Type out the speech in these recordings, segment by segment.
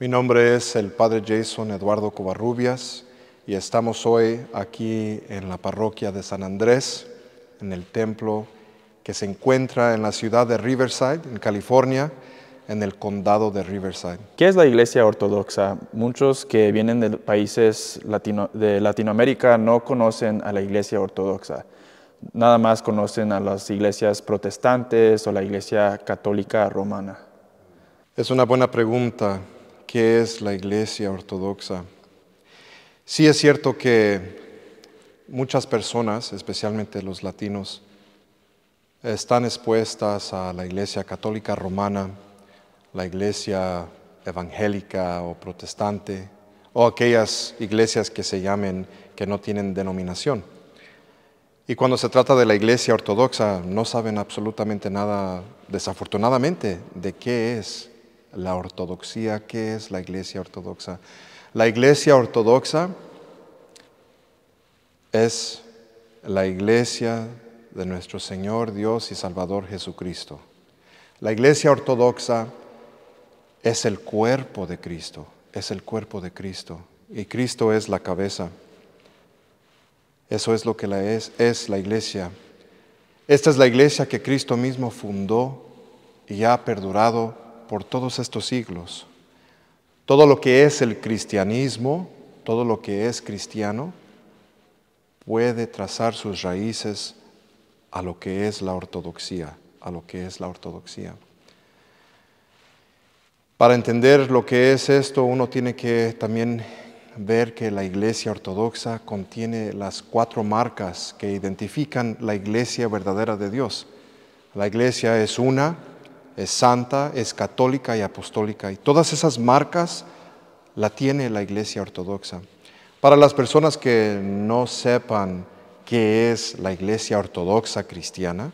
Mi nombre es el Padre Jason Eduardo Covarrubias y estamos hoy aquí en la parroquia de San Andrés, en el templo que se encuentra en la ciudad de Riverside, en California, en el condado de Riverside. ¿Qué es la iglesia ortodoxa? Muchos que vienen de países de Latinoamérica no conocen a la iglesia ortodoxa. Nada más conocen a las iglesias protestantes o la iglesia católica romana. Es una buena pregunta qué es la iglesia ortodoxa. Sí es cierto que muchas personas, especialmente los latinos, están expuestas a la iglesia católica romana, la iglesia evangélica o protestante, o aquellas iglesias que se llamen que no tienen denominación. Y cuando se trata de la iglesia ortodoxa, no saben absolutamente nada, desafortunadamente, de qué es la ortodoxia. ¿Qué es la iglesia ortodoxa? La iglesia ortodoxa es la iglesia de nuestro Señor Dios y Salvador Jesucristo. La iglesia ortodoxa es el cuerpo de Cristo, es el cuerpo de Cristo. Y Cristo es la cabeza. Eso es lo que la es, es la iglesia. Esta es la iglesia que Cristo mismo fundó y ha perdurado por todos estos siglos. Todo lo que es el cristianismo, todo lo que es cristiano, puede trazar sus raíces a lo que es la ortodoxia, a lo que es la ortodoxia. Para entender lo que es esto, uno tiene que también ver que la iglesia ortodoxa contiene las cuatro marcas que identifican la iglesia verdadera de Dios. La iglesia es una, es santa, es católica y apostólica. Y todas esas marcas la tiene la Iglesia Ortodoxa. Para las personas que no sepan qué es la Iglesia Ortodoxa cristiana,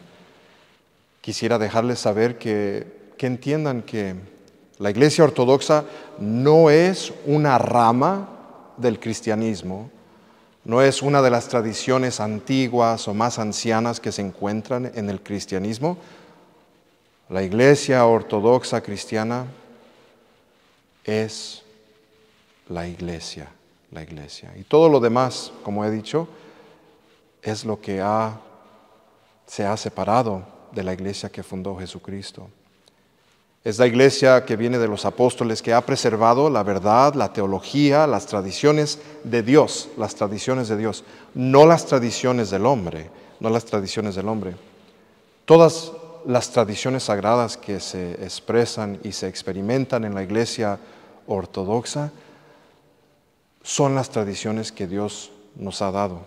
quisiera dejarles saber que, que entiendan que la Iglesia Ortodoxa no es una rama del cristianismo, no es una de las tradiciones antiguas o más ancianas que se encuentran en el cristianismo, la iglesia ortodoxa cristiana es la iglesia, la iglesia. Y todo lo demás, como he dicho, es lo que se ha separado de la iglesia que fundó Jesucristo. Es la iglesia que viene de los apóstoles, que ha preservado la verdad, la teología, las tradiciones de Dios, las tradiciones de Dios, no las tradiciones del hombre, no las tradiciones del hombre. Todas las tradiciones sagradas que se expresan y se experimentan en la iglesia ortodoxa son las tradiciones que Dios nos ha dado.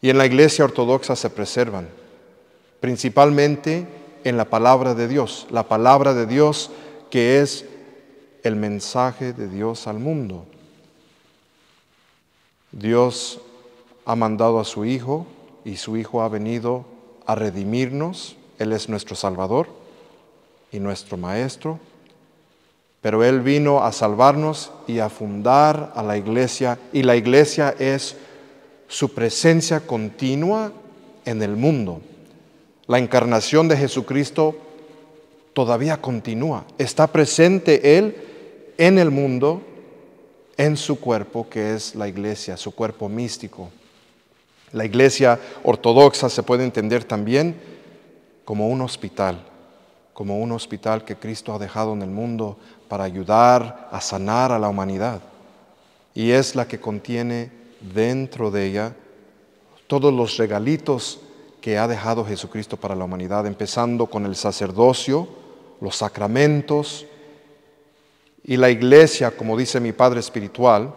Y en la iglesia ortodoxa se preservan, principalmente en la palabra de Dios, la palabra de Dios que es el mensaje de Dios al mundo. Dios ha mandado a su Hijo y su Hijo ha venido a redimirnos él es nuestro Salvador y nuestro Maestro, pero Él vino a salvarnos y a fundar a la iglesia, y la iglesia es su presencia continua en el mundo. La encarnación de Jesucristo todavía continúa, está presente Él en el mundo, en su cuerpo, que es la iglesia, su cuerpo místico. La iglesia ortodoxa se puede entender también como un hospital, como un hospital que Cristo ha dejado en el mundo para ayudar a sanar a la humanidad. Y es la que contiene dentro de ella todos los regalitos que ha dejado Jesucristo para la humanidad, empezando con el sacerdocio, los sacramentos y la iglesia, como dice mi Padre Espiritual,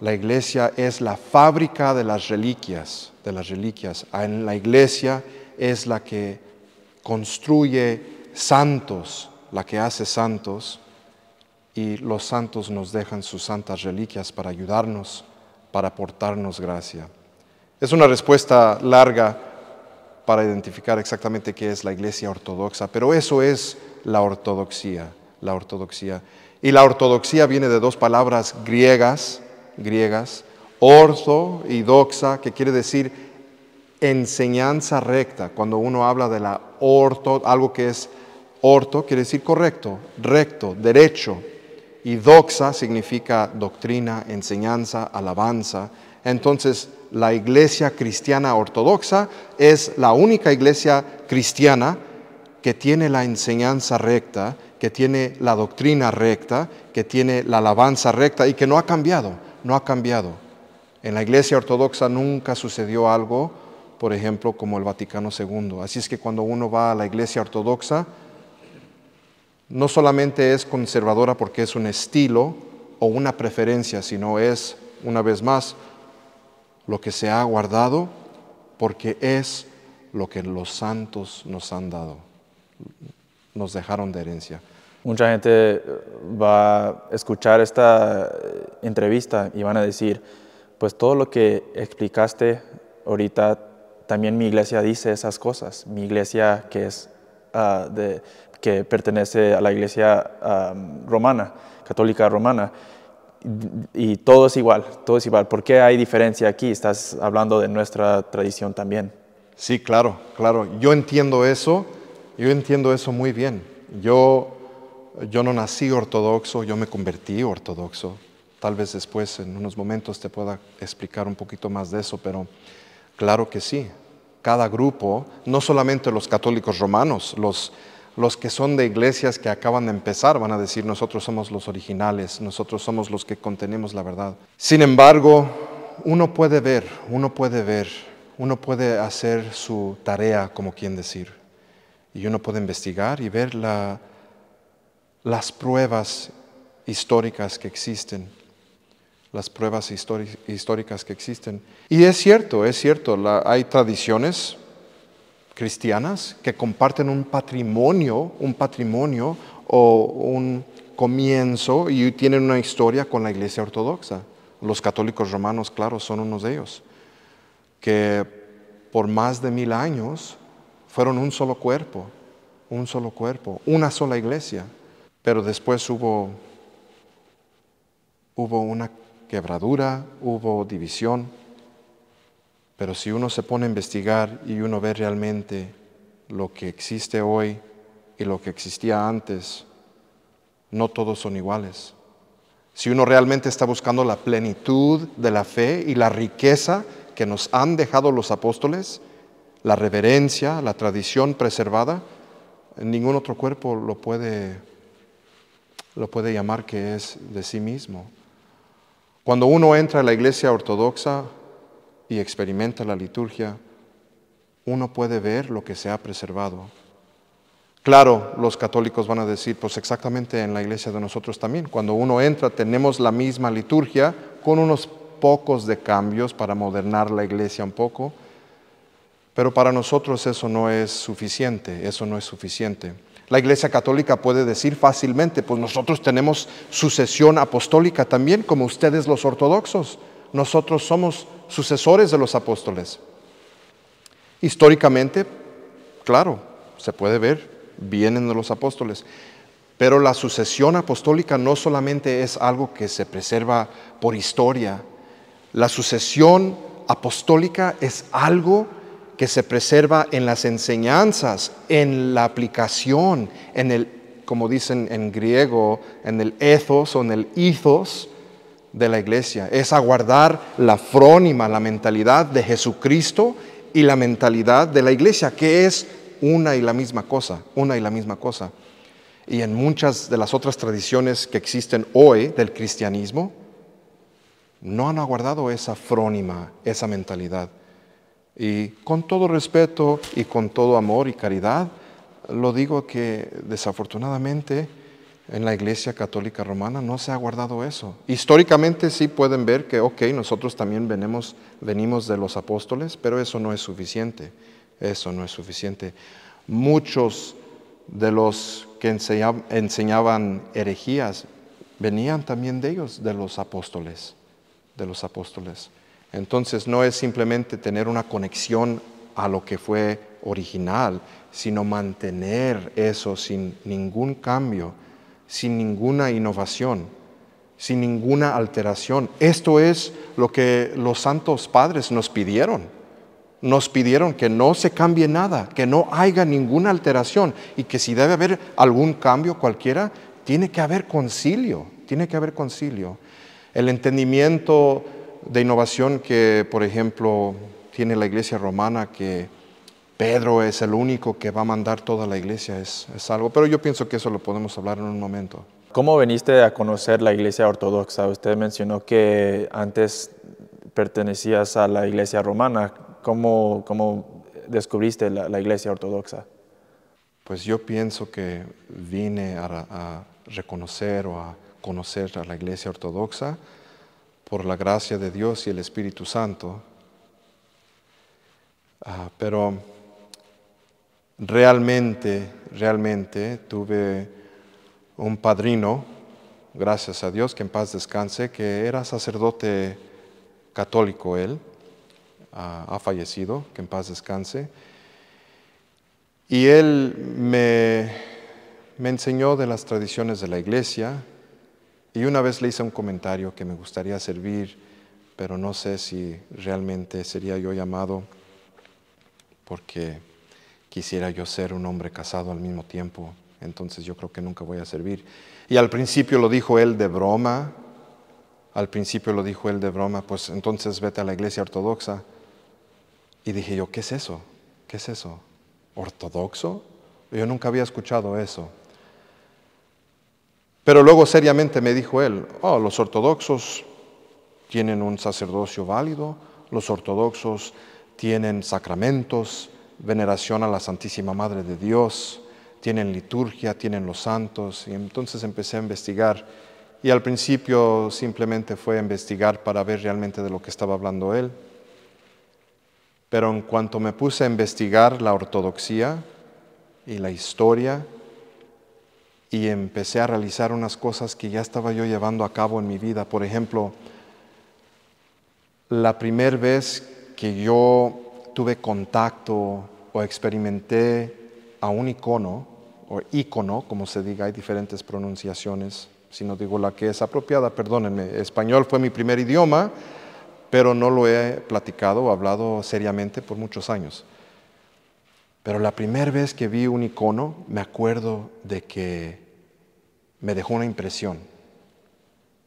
la iglesia es la fábrica de las reliquias, de las reliquias. En la iglesia es la que construye santos, la que hace santos, y los santos nos dejan sus santas reliquias para ayudarnos, para aportarnos gracia. Es una respuesta larga para identificar exactamente qué es la iglesia ortodoxa, pero eso es la ortodoxía, la ortodoxía. Y la ortodoxía viene de dos palabras griegas, griegas, orzo y doxa, que quiere decir enseñanza recta, cuando uno habla de la orto, algo que es orto quiere decir correcto, recto, derecho, y doxa significa doctrina, enseñanza, alabanza. Entonces, la iglesia cristiana ortodoxa es la única iglesia cristiana que tiene la enseñanza recta, que tiene la doctrina recta, que tiene la alabanza recta y que no ha cambiado, no ha cambiado. En la iglesia ortodoxa nunca sucedió algo por ejemplo, como el Vaticano II. Así es que cuando uno va a la iglesia ortodoxa, no solamente es conservadora porque es un estilo o una preferencia, sino es, una vez más, lo que se ha guardado porque es lo que los santos nos han dado, nos dejaron de herencia. Mucha gente eh, va a escuchar esta eh, entrevista y van a decir, pues todo lo que explicaste ahorita también mi iglesia dice esas cosas. Mi iglesia que, es, ah, de, que pertenece a la iglesia ah, romana, católica romana, y todo es igual, todo es igual. ¿Por qué hay diferencia aquí? Estás hablando de nuestra tradición también. Sí, claro, claro. Yo entiendo eso, yo entiendo eso muy bien. Yo, yo no nací ortodoxo, yo me convertí ortodoxo. Tal vez después, en unos momentos, te pueda explicar un poquito más de eso, pero Claro que sí. Cada grupo, no solamente los católicos romanos, los, que son de iglesias que acaban de empezar van a decir, nosotros somos los originales, nosotros somos los que contenemos la verdad. Sin embargo, uno puede ver, uno puede ver, uno puede hacer su tarea, como quien decir, y uno puede investigar y ver las pruebas históricas que existen las pruebas históricas que existen. Y es cierto, es cierto, la, hay tradiciones cristianas que comparten un patrimonio, un patrimonio o un comienzo y tienen una historia con la Iglesia Ortodoxa. Los católicos romanos, claro, son unos de ellos, que por más de mil años fueron un solo cuerpo, un solo cuerpo, una sola iglesia, pero después hubo, hubo una quebradura, hubo división. Pero si uno se pone a investigar y uno ve realmente lo que existe hoy y lo que existía antes, no todos son iguales. Si uno realmente está buscando la plenitud de la fe y la riqueza que nos han dejado los apóstoles, la reverencia, la tradición preservada, ningún otro cuerpo lo puede, lo puede llamar que es de sí mismo. Cuando uno entra a la iglesia ortodoxa y experimenta la liturgia, uno puede ver lo que se ha preservado. Claro, los católicos van a decir, pues exactamente en la iglesia de nosotros también. Cuando uno entra tenemos la misma liturgia con unos pocos de cambios para modernar la iglesia un poco, pero para nosotros eso no es suficiente, eso no es suficiente. La Iglesia Católica puede decir fácilmente, pues nosotros tenemos sucesión apostólica también, como ustedes los ortodoxos. Nosotros somos sucesores de los apóstoles. Históricamente, claro, se puede ver, vienen de los apóstoles. Pero la sucesión apostólica no solamente es algo que se preserva por historia. La sucesión apostólica es algo que se preserva en las enseñanzas, en la aplicación, en el, como dicen en griego, en el ethos o en el ethos de la iglesia. Es aguardar la frónima, la mentalidad de Jesucristo y la mentalidad de la iglesia, que es una y la misma cosa, una y la misma cosa. Y en muchas de las otras tradiciones que existen hoy del cristianismo, no han aguardado esa frónima, esa mentalidad. Y con todo respeto y con todo amor y caridad, lo digo que desafortunadamente en la Iglesia Católica Romana no se ha guardado eso. Históricamente sí pueden ver que, ok, nosotros también venimos, venimos de los apóstoles, pero eso no es suficiente. Eso no es suficiente. Muchos de los que enseñaban, enseñaban herejías venían también de ellos, de los apóstoles, de los apóstoles. Entonces no es simplemente tener una conexión a lo que fue original, sino mantener eso sin ningún cambio, sin ninguna innovación, sin ninguna alteración. Esto es lo que los santos padres nos pidieron. Nos pidieron que no se cambie nada, que no haya ninguna alteración y que si debe haber algún cambio cualquiera, tiene que haber concilio, tiene que haber concilio. El entendimiento de innovación que, por ejemplo, tiene la iglesia romana, que Pedro es el único que va a mandar toda la iglesia, es, algo. Pero yo pienso que eso lo podemos hablar en un momento. ¿Cómo veniste a conocer la iglesia ortodoxa? Usted mencionó que antes pertenecías a la iglesia romana. ¿Cómo, descubriste la, iglesia ortodoxa? Pues yo pienso que vine a reconocer o a conocer a la iglesia ortodoxa por la gracia de Dios y el Espíritu Santo. Ah, pero realmente, realmente tuve un padrino, gracias a Dios, que en paz descanse, que era sacerdote católico él, ah, ha fallecido, que en paz descanse. Y él me, me enseñó de las tradiciones de la iglesia, y una vez le hice un comentario que me gustaría servir, pero no sé si realmente sería yo llamado, porque quisiera yo ser un hombre casado al mismo tiempo, entonces yo creo que nunca voy a servir. Y al principio lo dijo él de broma, al principio lo dijo él de broma, pues entonces vete a la iglesia ortodoxa. Y dije yo, ¿qué es eso? ¿Qué es eso? ¿Ortodoxo? Yo nunca había escuchado eso. Pero luego seriamente me dijo él, oh, los ortodoxos tienen un sacerdocio válido, los ortodoxos tienen sacramentos, veneración a la Santísima Madre de Dios, tienen liturgia, tienen los santos. Y entonces empecé a investigar y al principio simplemente fue a investigar para ver realmente de lo que estaba hablando él. Pero en cuanto me puse a investigar la ortodoxia y la historia, y empecé a realizar unas cosas que ya estaba yo llevando a cabo en mi vida. Por ejemplo, la primera vez que yo tuve contacto o experimenté a un icono, o icono, como se diga, hay diferentes pronunciaciones, si no digo la que es apropiada, perdónenme, español fue mi primer idioma, pero no lo he platicado o hablado seriamente por muchos años. Pero la primera vez que vi un icono, me acuerdo de que me dejó una impresión.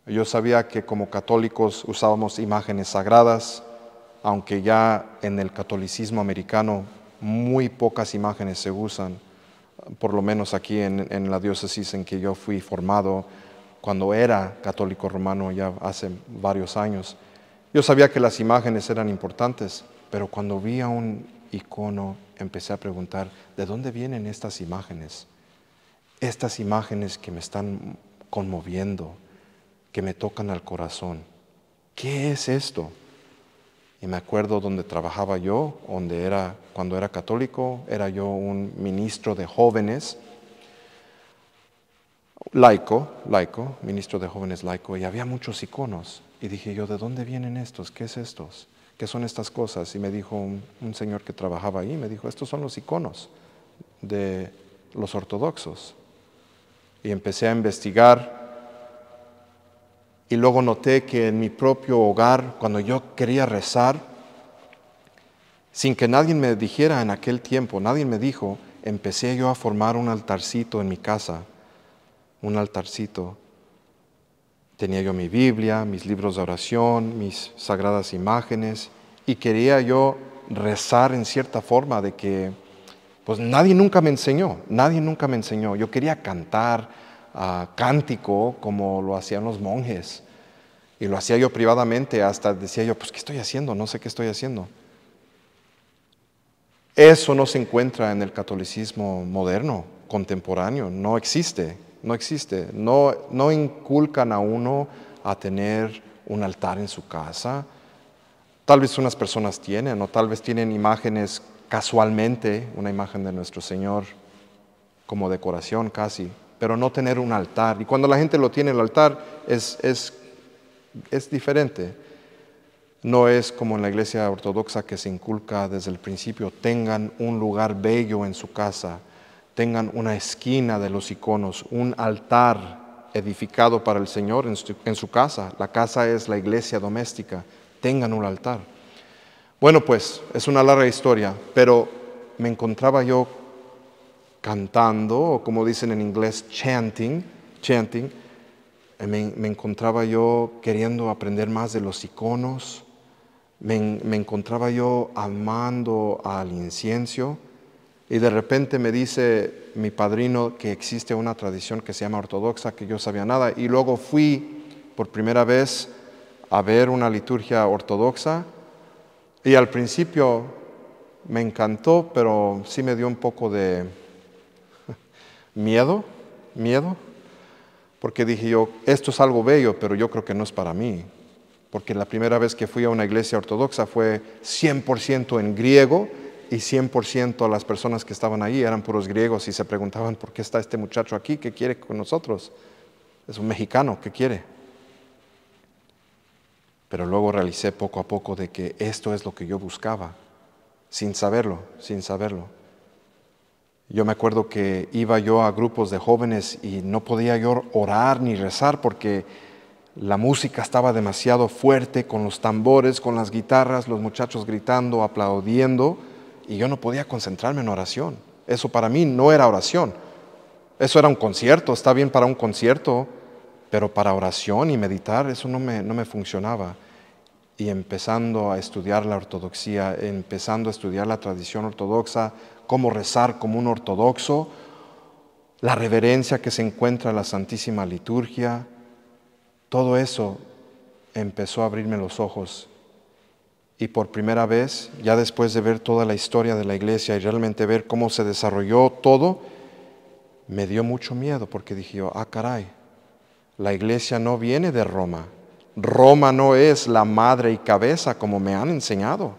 Yo sabía que como católicos usábamos imágenes sagradas, aunque ya en el catolicismo americano muy pocas imágenes se usan, por lo menos aquí en, la diócesis en que yo fui formado, cuando era católico romano ya hace varios años. Yo sabía que las imágenes eran importantes, pero cuando vi a un icono empecé a preguntar, ¿de dónde vienen estas imágenes? Estas imágenes que me están conmoviendo, que me tocan al corazón. ¿Qué es esto? Y me acuerdo donde trabajaba yo, cuando era católico, era yo un ministro de jóvenes, laico, laico, ministro de jóvenes laico, y había muchos iconos. Y dije yo, ¿de dónde vienen estos? ¿Qué es estos? ¿qué son estas cosas? Y me dijo un, señor que trabajaba ahí, me dijo, estos son los iconos de los ortodoxos. Y empecé a investigar y luego noté que en mi propio hogar, cuando yo quería rezar, sin que nadie me dijera en aquel tiempo, nadie me dijo, empecé yo a formar un altarcito en mi casa, un altarcito Tenía yo mi Biblia, mis libros de oración, mis sagradas imágenes y quería yo rezar en cierta forma de que pues nadie nunca me enseñó, nadie nunca me enseñó. Yo quería cantar a ah, cántico como lo hacían los monjes y lo hacía yo privadamente hasta decía yo, pues ¿qué estoy haciendo? No sé qué estoy haciendo. Eso no se encuentra en el catolicismo moderno, contemporáneo, no existe no existe. No, inculcan a uno a tener un altar en su casa. Tal vez unas personas tienen, o tal vez tienen imágenes casualmente, una imagen de nuestro Señor como decoración casi, pero no tener un altar. Y cuando la gente lo tiene, el altar es, es diferente. No es como en la iglesia ortodoxa que se inculca desde el principio, tengan un lugar bello en su casa tengan una esquina de los iconos, un altar edificado para el Señor en su, casa. La casa es la iglesia doméstica. Tengan un altar. Bueno, pues es una larga historia, pero me encontraba yo cantando, o como dicen en inglés, chanting, chanting, me, encontraba yo queriendo aprender más de los iconos, me, me encontraba yo amando al incienso, y de repente me dice mi padrino que existe una tradición que se llama ortodoxa, que yo sabía nada. Y luego fui por primera vez a ver una liturgia ortodoxa. Y al principio me encantó, pero sí me dio un poco de miedo, miedo. Porque dije yo, esto es algo bello, pero yo creo que no es para mí. Porque la primera vez que fui a una iglesia ortodoxa fue 100% en griego y 100% las personas que estaban ahí eran puros griegos y se preguntaban, ¿por qué está este muchacho aquí? ¿Qué quiere con nosotros? Es un mexicano, ¿qué quiere? Pero luego realicé poco a poco de que esto es lo que yo buscaba, sin saberlo, sin saberlo. Yo me acuerdo que iba yo a grupos de jóvenes y no podía yo orar ni rezar porque la música estaba demasiado fuerte con los tambores, con las guitarras, los muchachos gritando, aplaudiendo y yo no podía concentrarme en oración. Eso para mí no era oración. Eso era un concierto, está bien para un concierto, pero para oración y meditar eso no me, funcionaba. Y empezando a estudiar la ortodoxía, empezando a estudiar la tradición ortodoxa, cómo rezar como un ortodoxo, la reverencia que se encuentra en la Santísima Liturgia, todo eso empezó a abrirme los ojos y por primera vez, ya después de ver toda la historia de la iglesia y realmente ver cómo se desarrolló todo, me dio mucho miedo porque dije yo, ah, caray, la iglesia no viene de Roma. Roma no es la madre y cabeza como me han enseñado.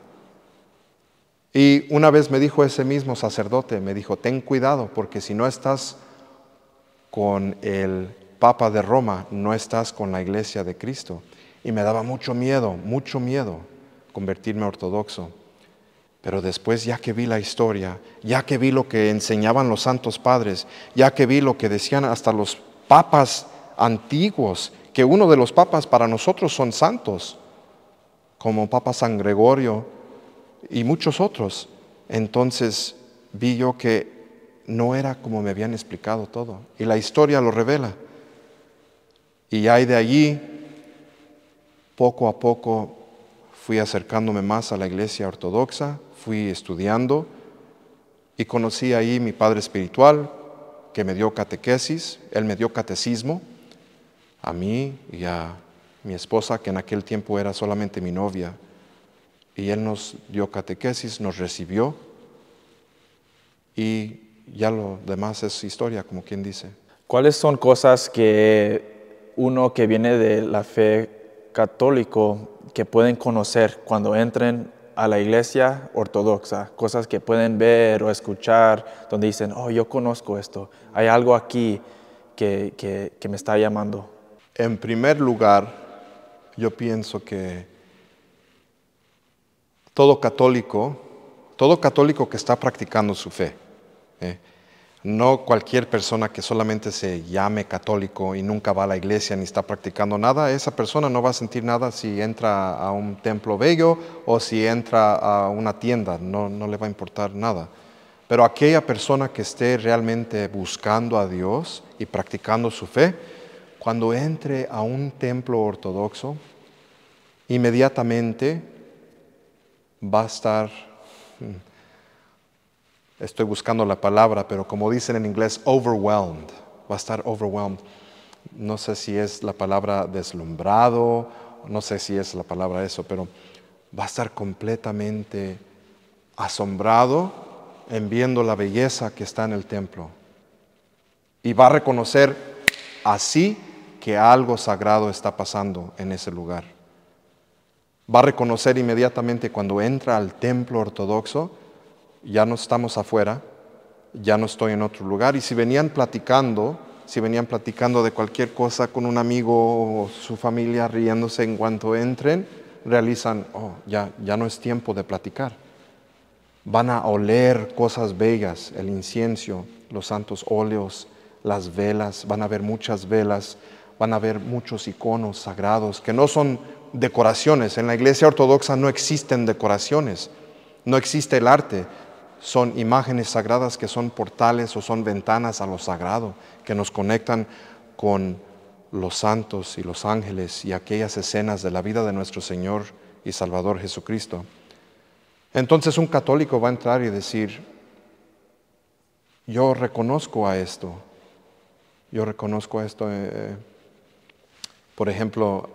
Y una vez me dijo ese mismo sacerdote, me dijo, ten cuidado porque si no estás con el Papa de Roma, no estás con la iglesia de Cristo. Y me daba mucho miedo, mucho miedo convertirme ortodoxo. Pero después, ya que vi la historia, ya que vi lo que enseñaban los santos padres, ya que vi lo que decían hasta los papas antiguos, que uno de los papas para nosotros son santos, como Papa San Gregorio y muchos otros, entonces vi yo que no era como me habían explicado todo. Y la historia lo revela. Y hay de allí, poco a poco, fui acercándome más a la iglesia ortodoxa, fui estudiando y conocí ahí mi padre espiritual que me dio catequesis, él me dio catecismo a mí y a mi esposa que en aquel tiempo era solamente mi novia. Y él nos dio catequesis, nos recibió y ya lo demás es historia, como quien dice. ¿Cuáles son cosas que uno que viene de la fe católico que pueden conocer cuando entren a la iglesia ortodoxa, cosas que pueden ver o escuchar, donde dicen, oh, yo conozco esto, hay algo aquí que, que, me está llamando. En primer lugar, yo pienso que todo católico, todo católico que está practicando su fe, ¿eh? No cualquier persona que solamente se llame católico y nunca va a la iglesia ni está practicando nada, esa persona no va a sentir nada si entra a un templo bello o si entra a una tienda, no, no le va a importar nada. Pero aquella persona que esté realmente buscando a Dios y practicando su fe, cuando entre a un templo ortodoxo, inmediatamente va a estar mm, estoy buscando la palabra, pero como dicen en inglés, overwhelmed, va a estar overwhelmed. No sé si es la palabra deslumbrado, no sé si es la palabra eso, pero va a estar completamente asombrado en viendo la belleza que está en el templo. Y va a reconocer así que algo sagrado está pasando en ese lugar. Va a reconocer inmediatamente cuando entra al templo ortodoxo ya no estamos afuera, ya no estoy en otro lugar. Y si venían platicando, si venían platicando de cualquier cosa con un amigo o su familia riéndose en cuanto entren, realizan, oh, ya, ya no es tiempo de platicar. Van a oler cosas bellas, el incienso, los santos óleos, las velas, van a ver muchas velas, van a ver muchos iconos sagrados que no son decoraciones. En la iglesia ortodoxa no existen decoraciones, no existe el arte, son imágenes sagradas que son portales o son ventanas a lo sagrado, que nos conectan con los santos y los ángeles y aquellas escenas de la vida de nuestro Señor y Salvador Jesucristo. Entonces un católico va a entrar y decir, yo reconozco a esto, yo reconozco a esto, eh, eh, por ejemplo,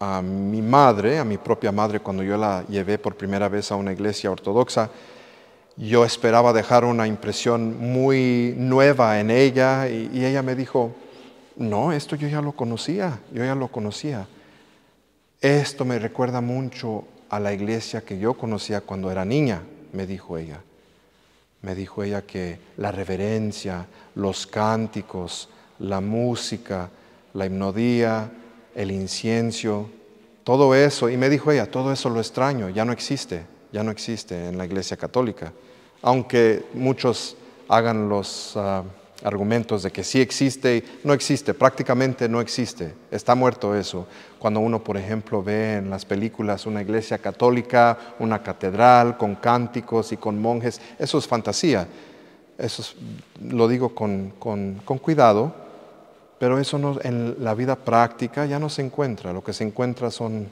a mi madre, a mi propia madre, cuando yo la llevé por primera vez a una iglesia ortodoxa, yo esperaba dejar una impresión muy nueva en ella y, ella me dijo, no, esto yo ya lo conocía, yo ya lo conocía. Esto me recuerda mucho a la iglesia que yo conocía cuando era niña, me dijo ella. Me dijo ella que la reverencia, los cánticos, la música, la himnodía, el incienso, todo eso. Y me dijo ella, todo eso lo extraño, ya no existe ya no existe en la Iglesia Católica, aunque muchos hagan los ah, argumentos de que sí existe, no existe, prácticamente no existe, está muerto eso. Cuando uno, por ejemplo, ve en las películas una iglesia católica, una catedral con cánticos y con monjes, eso es fantasía. Eso lo digo con, cuidado, pero eso no, en la vida práctica ya no se encuentra, lo que se encuentra son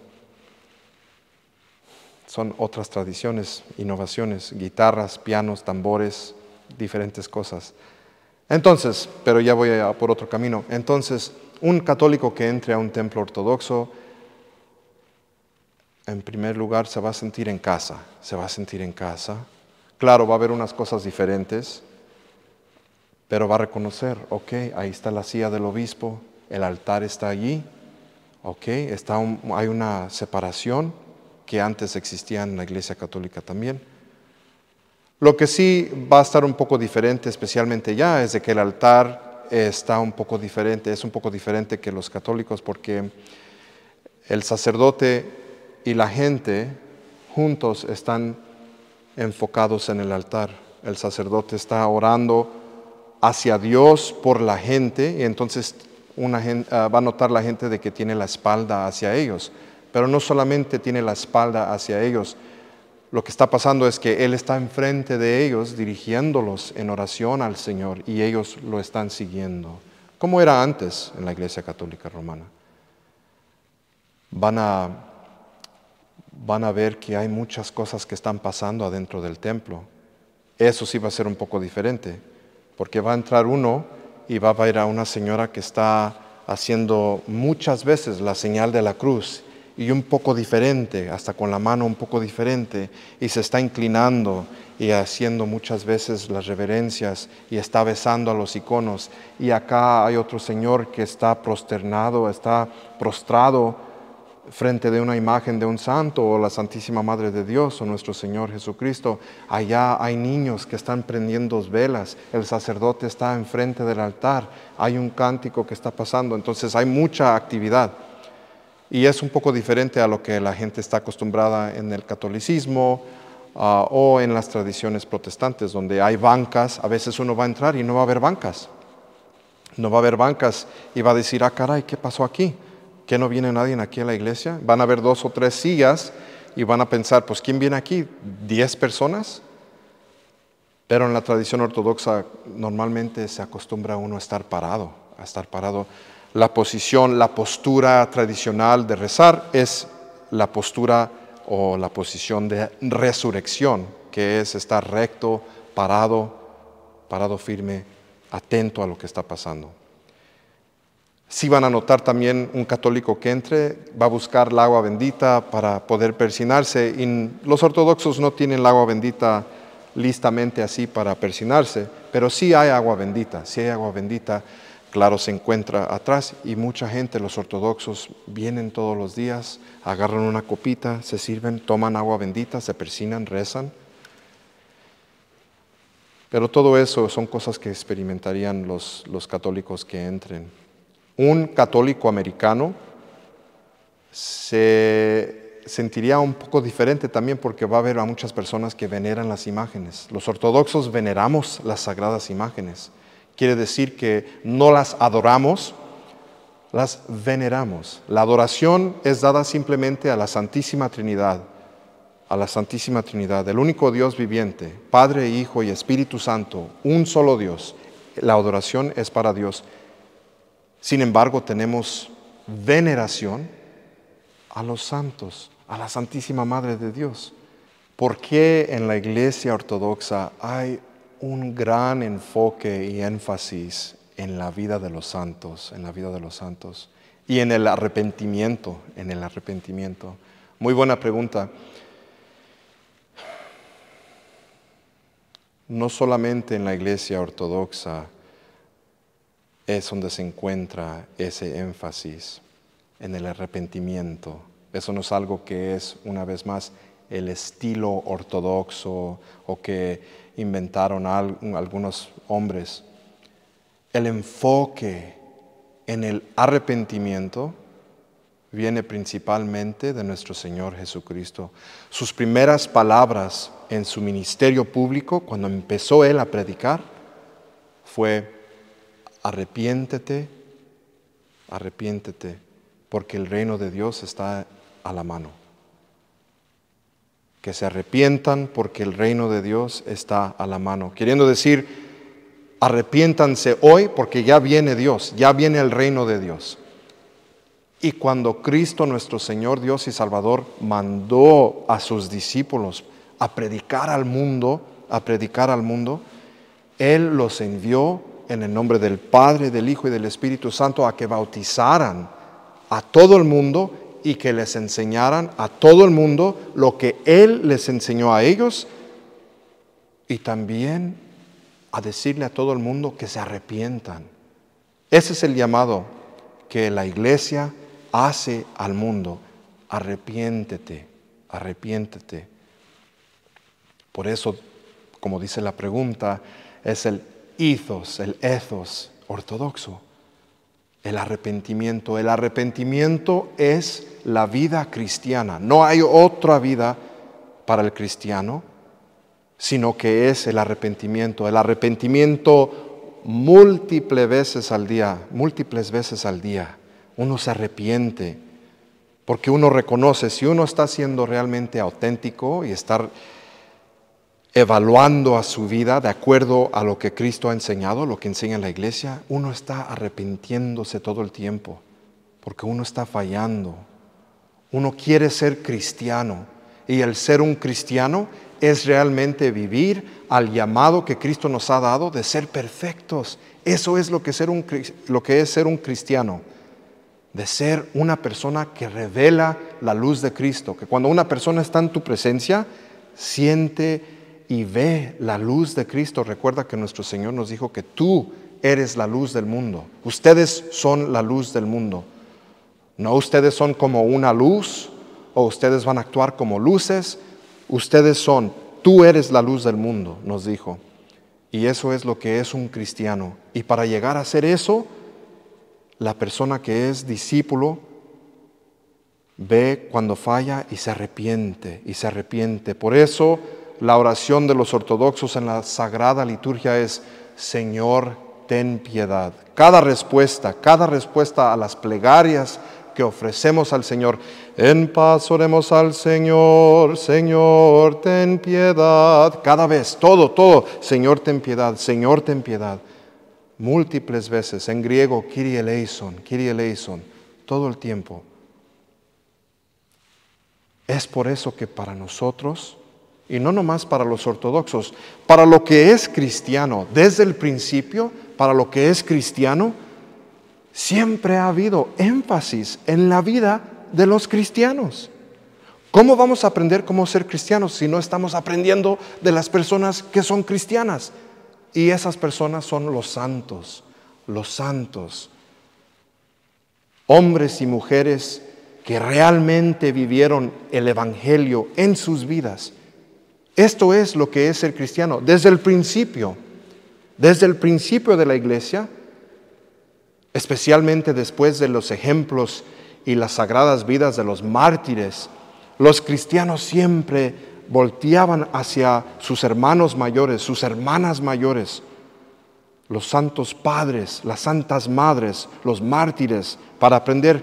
son otras tradiciones, innovaciones, guitarras, pianos, tambores, diferentes cosas. Entonces, pero ya voy por otro camino. Entonces, un católico que entre a un templo ortodoxo, en primer lugar se va a sentir en casa, se va a sentir en casa. Claro, va a haber unas cosas diferentes, pero va a reconocer, ok, ahí está la silla del obispo, el altar está allí, ok, está hay una separación, que antes existían en la Iglesia Católica también. Lo que sí va a estar un poco diferente, especialmente ya, es de que el altar está un poco diferente, es un poco diferente que los católicos porque el sacerdote y la gente juntos están enfocados en el altar. El sacerdote está orando hacia Dios por la gente y entonces una ah, va a notar la gente de que tiene la espalda hacia ellos pero no solamente tiene la espalda hacia ellos. Lo que está pasando es que Él está enfrente de ellos dirigiéndolos en oración al Señor y ellos lo están siguiendo. como era antes en la Iglesia Católica Romana? Van a, ver que hay muchas cosas que están pasando adentro del templo. Eso sí va a ser un poco diferente, porque va a entrar uno y va a ver a una señora que está haciendo muchas veces la señal de la cruz y un poco diferente, hasta con la mano un poco diferente, y se está inclinando y haciendo muchas veces las reverencias y está besando a los iconos. Y acá hay otro señor que está prosternado, está prostrado frente de una imagen de un santo o la Santísima Madre de Dios o nuestro Señor Jesucristo. Allá hay niños que están prendiendo velas, el sacerdote está enfrente del altar, hay un cántico que está pasando, entonces hay mucha actividad y es un poco diferente a lo que la gente está acostumbrada en el catolicismo ah, o en las tradiciones protestantes, donde hay bancas, a veces uno va a entrar y no va a haber bancas. No va a haber bancas y va a decir, ah, caray, ¿qué pasó aquí? ¿Qué no viene nadie aquí a la iglesia? Van a ver dos o tres sillas y van a pensar, pues ¿quién viene aquí? ¿Diez personas? Pero en la tradición ortodoxa normalmente se acostumbra uno a estar parado, a estar parado la posición, la postura tradicional de rezar es la postura o la posición de resurrección, que es estar recto, parado, parado firme, atento a lo que está pasando. Si van a notar también un católico que entre, va a buscar el agua bendita para poder persinarse. los ortodoxos no tienen el agua bendita listamente así para persinarse, pero sí hay agua bendita, sí hay agua bendita Claro, se encuentra atrás y mucha gente, los ortodoxos, vienen todos los días, agarran una copita, se sirven, toman agua bendita, se persinan, rezan. Pero todo eso son cosas que experimentarían los, los católicos que entren. Un católico americano se sentiría un poco diferente también porque va a ver a muchas personas que veneran las imágenes. Los ortodoxos veneramos las sagradas imágenes Quiere decir que no las adoramos, las veneramos. La adoración es dada simplemente a la Santísima Trinidad, a la Santísima Trinidad, el único Dios viviente, Padre, Hijo y Espíritu Santo, un solo Dios. La adoración es para Dios. Sin embargo, tenemos veneración a los santos, a la Santísima Madre de Dios. ¿Por qué en la iglesia ortodoxa hay un gran enfoque y énfasis en la vida de los santos, en la vida de los santos y en el arrepentimiento, en el arrepentimiento. Muy buena pregunta. No solamente en la iglesia ortodoxa es donde se encuentra ese énfasis en el arrepentimiento. Eso no es algo que es, una vez más, el estilo ortodoxo o que inventaron algunos hombres. El enfoque en el arrepentimiento viene principalmente de nuestro Señor Jesucristo. Sus primeras palabras en su ministerio público, cuando empezó él a predicar, fue, arrepiéntete, arrepiéntete, porque el reino de Dios está a la mano que se arrepientan porque el reino de Dios está a la mano. Queriendo decir, arrepiéntanse hoy porque ya viene Dios, ya viene el reino de Dios. Y cuando Cristo nuestro Señor Dios y Salvador mandó a sus discípulos a predicar al mundo, a predicar al mundo, Él los envió en el nombre del Padre, del Hijo y del Espíritu Santo a que bautizaran a todo el mundo y que les enseñaran a todo el mundo lo que Él les enseñó a ellos y también a decirle a todo el mundo que se arrepientan. Ese es el llamado que la iglesia hace al mundo. Arrepiéntete, arrepiéntete. Por eso, como dice la pregunta, es el ethos, el ethos ortodoxo. El arrepentimiento. El arrepentimiento es la vida cristiana. No hay otra vida para el cristiano, sino que es el arrepentimiento. El arrepentimiento múltiples veces al día, múltiples veces al día. Uno se arrepiente porque uno reconoce si uno está siendo realmente auténtico y estar evaluando a su vida de acuerdo a lo que Cristo ha enseñado, lo que enseña la iglesia, uno está arrepintiéndose todo el tiempo, porque uno está fallando. Uno quiere ser cristiano y el ser un cristiano es realmente vivir al llamado que Cristo nos ha dado de ser perfectos. Eso es lo que, ser es ser un cristiano, de ser una persona que revela la luz de Cristo, que cuando una persona está en tu presencia, siente y ve la luz de Cristo. Recuerda que nuestro Señor nos dijo que tú eres la luz del mundo. Ustedes son la luz del mundo. No ustedes son como una luz o ustedes van a actuar como luces. Ustedes son, tú eres la luz del mundo, nos dijo. Y eso es lo que es un cristiano. Y para llegar a ser eso, la persona que es discípulo ve cuando falla y se arrepiente, y se arrepiente. Por eso la oración de los ortodoxos en la sagrada liturgia es, Señor, ten piedad. Cada respuesta, cada respuesta a las plegarias que ofrecemos al Señor, en paz oremos al Señor, Señor, ten piedad. Cada vez, todo, todo, Señor, ten piedad, Señor, ten piedad. Múltiples veces, en griego, Kiri eleison, Kiri eleison, todo el tiempo. Es por eso que para nosotros, y no nomás para los ortodoxos, para lo que es cristiano, desde el principio, para lo que es cristiano, siempre ha habido énfasis en la vida de los cristianos. ¿Cómo vamos a aprender cómo ser cristianos si no estamos aprendiendo de las personas que son cristianas? Y esas personas son los santos, los santos, hombres y mujeres que realmente vivieron el Evangelio en sus vidas esto es lo que es ser cristiano. Desde el principio, desde el principio de la iglesia, especialmente después de los ejemplos y las sagradas vidas de los mártires, los cristianos siempre volteaban hacia sus hermanos mayores, sus hermanas mayores, los santos padres, las santas madres, los mártires, para aprender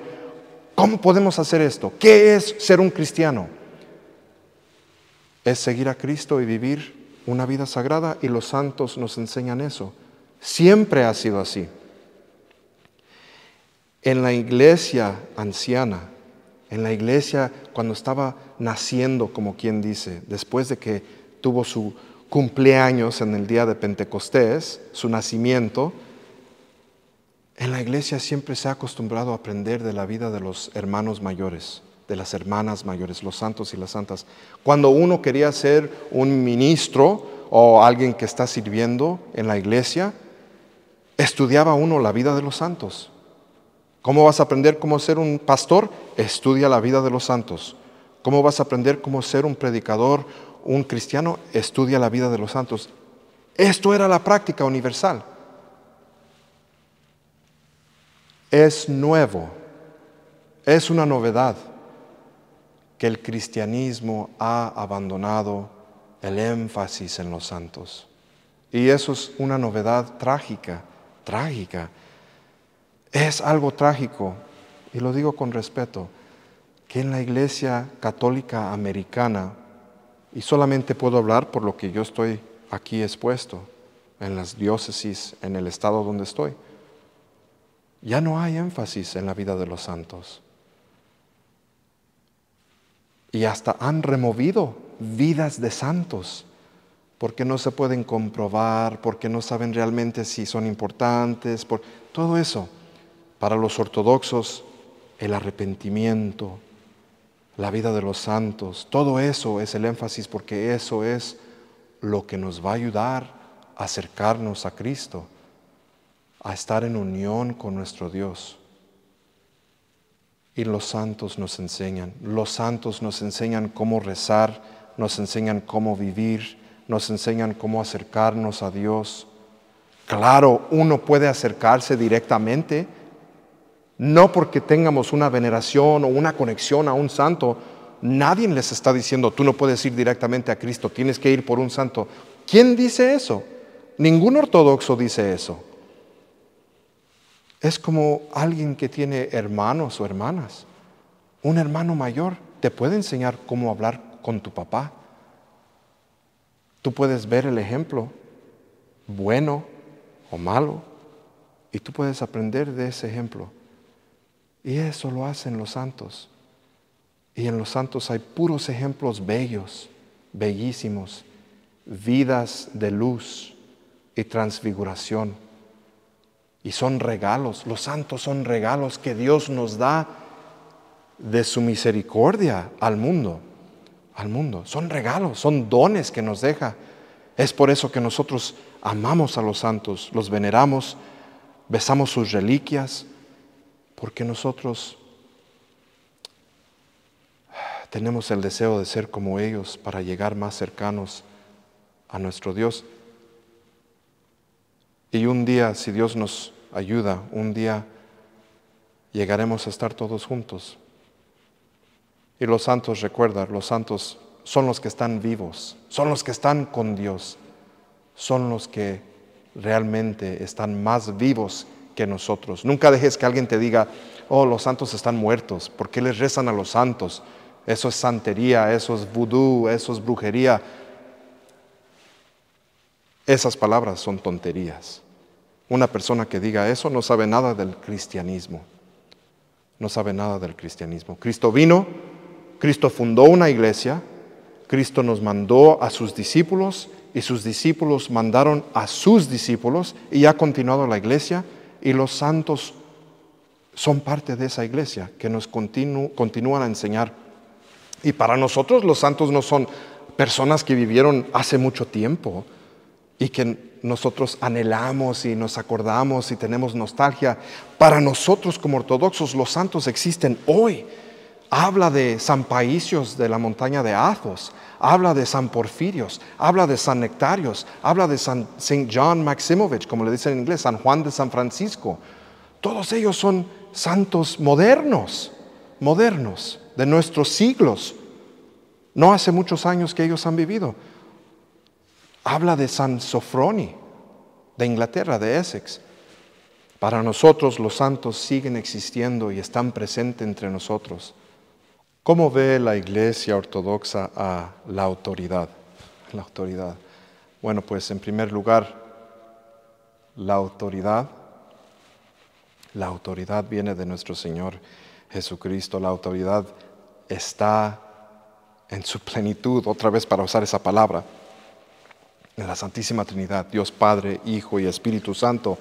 cómo podemos hacer esto, qué es ser un cristiano es seguir a Cristo y vivir una vida sagrada y los santos nos enseñan eso. Siempre ha sido así. En la iglesia anciana, en la iglesia cuando estaba naciendo, como quien dice, después de que tuvo su cumpleaños en el día de Pentecostés, su nacimiento, en la iglesia siempre se ha acostumbrado a aprender de la vida de los hermanos mayores de las hermanas mayores, los santos y las santas. Cuando uno quería ser un ministro o alguien que está sirviendo en la iglesia, estudiaba uno la vida de los santos. ¿Cómo vas a aprender cómo ser un pastor? Estudia la vida de los santos. ¿Cómo vas a aprender cómo ser un predicador, un cristiano? Estudia la vida de los santos. Esto era la práctica universal. Es nuevo, es una novedad que el cristianismo ha abandonado el énfasis en los santos. Y eso es una novedad trágica, trágica. Es algo trágico, y lo digo con respeto, que en la Iglesia Católica Americana, y solamente puedo hablar por lo que yo estoy aquí expuesto, en las diócesis, en el estado donde estoy, ya no hay énfasis en la vida de los santos y hasta han removido vidas de santos porque no se pueden comprobar, porque no saben realmente si son importantes, por todo eso. Para los ortodoxos, el arrepentimiento, la vida de los santos, todo eso es el énfasis porque eso es lo que nos va a ayudar a acercarnos a Cristo, a estar en unión con nuestro Dios. Y los santos nos enseñan, los santos nos enseñan cómo rezar, nos enseñan cómo vivir, nos enseñan cómo acercarnos a Dios. Claro, uno puede acercarse directamente, no porque tengamos una veneración o una conexión a un santo. Nadie les está diciendo, tú no puedes ir directamente a Cristo, tienes que ir por un santo. ¿Quién dice eso? Ningún ortodoxo dice eso. Es como alguien que tiene hermanos o hermanas. Un hermano mayor te puede enseñar cómo hablar con tu papá. Tú puedes ver el ejemplo, bueno o malo, y tú puedes aprender de ese ejemplo. Y eso lo hacen los santos. Y en los santos hay puros ejemplos bellos, bellísimos, vidas de luz y transfiguración. Y son regalos, los santos son regalos que Dios nos da de su misericordia al mundo, al mundo. Son regalos, son dones que nos deja. Es por eso que nosotros amamos a los santos, los veneramos, besamos sus reliquias, porque nosotros tenemos el deseo de ser como ellos para llegar más cercanos a nuestro Dios. Y un día, si Dios nos ayuda, un día llegaremos a estar todos juntos. Y los santos, recuerda, los santos son los que están vivos, son los que están con Dios, son los que realmente están más vivos que nosotros. Nunca dejes que alguien te diga, oh, los santos están muertos, ¿por qué les rezan a los santos? Eso es santería, eso es vudú, eso es brujería. Esas palabras son tonterías. Una persona que diga eso no sabe nada del cristianismo. No sabe nada del cristianismo. Cristo vino, Cristo fundó una iglesia, Cristo nos mandó a sus discípulos y sus discípulos mandaron a sus discípulos y ha continuado la iglesia y los santos son parte de esa iglesia que nos continúan a enseñar. Y para nosotros los santos no son personas que vivieron hace mucho tiempo y que nosotros anhelamos y nos acordamos y tenemos nostalgia. Para nosotros como ortodoxos los santos existen hoy. Habla de San Paisios de la montaña de Athos, habla de San Porfirios, habla de San Nectarios, habla de San John Maximovich, como le dicen en inglés, San Juan de San Francisco. Todos ellos son santos modernos, modernos, de nuestros siglos. No hace muchos años que ellos han vivido habla de San Sofroni, de Inglaterra, de Essex. Para nosotros los santos siguen existiendo y están presentes entre nosotros. ¿Cómo ve la Iglesia Ortodoxa a la autoridad? La autoridad. Bueno, pues en primer lugar, la autoridad, la autoridad viene de nuestro Señor Jesucristo. La autoridad está en su plenitud, otra vez para usar esa palabra en la Santísima Trinidad, Dios Padre, Hijo y Espíritu Santo.